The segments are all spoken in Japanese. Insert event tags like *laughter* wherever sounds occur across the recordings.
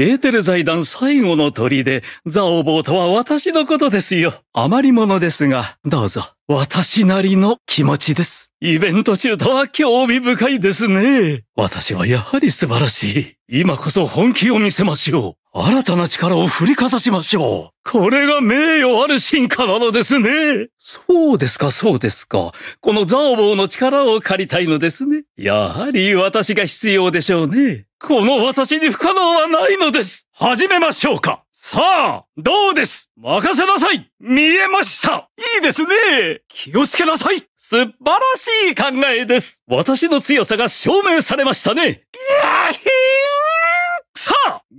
エーテル財団最後の砦、ザオボーとは私のことですよ。余り物ですが、どうぞ、私なりの気持ちです。イベント中とは興味深いですね。私はやはり素晴らしい。今こそ本気を見せましょう。新たな力を振りかざしましょう。これが名誉ある進化なのですね。そうですか、そうですか。このザオボーの力を借りたいのですね。やはり私が必要でしょうね。この私に不可能はないのです。始めましょうか。さあ、どうです任せなさい見えましたいいですね気をつけなさい素晴らしい考えです私の強さが証明されましたねギャヒー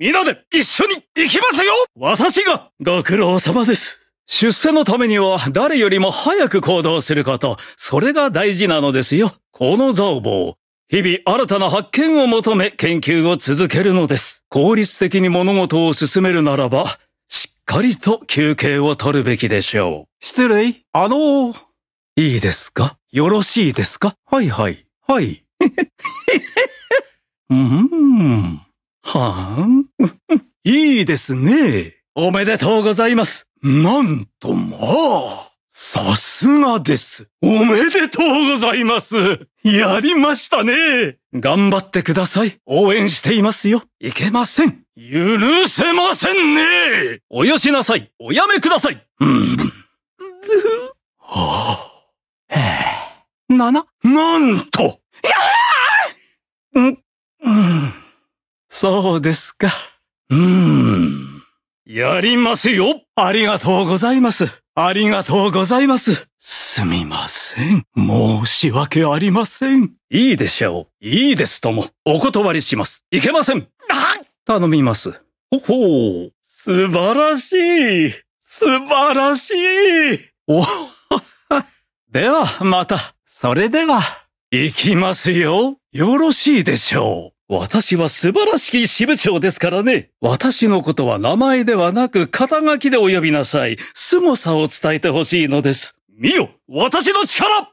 皆で一緒に行きますよ私がご苦労様です。出世のためには誰よりも早く行動すること、それが大事なのですよ。この造房。日々新たな発見を求め研究を続けるのです。効率的に物事を進めるならば、しっかりと休憩を取るべきでしょう。失礼。あのー、いいですかよろしいですかはいはい。はい。*laughs* うーん。はーん。いいですね。おめでとうございます。なんとまあ、さすがです。おめでとうございます。やりましたね。頑張ってください。応援していますよ。いけません。許せませんね。およしなさい。おやめください。うん。はあ、え。なな、なんと。やはうん、うん。そうですか。うーん。やりますよありがとうございます。ありがとうございます。すみません。申し訳ありません。いいでしょう。いいですとも。お断りします。いけません。頼みます。ほほう。素晴らしい。素晴らしい。お、は *laughs* では、また。それでは、行きますよ。よろしいでしょう。私は素晴らしき支部長ですからね。私のことは名前ではなく肩書きでお呼びなさい。凄さを伝えてほしいのです。見よ私の力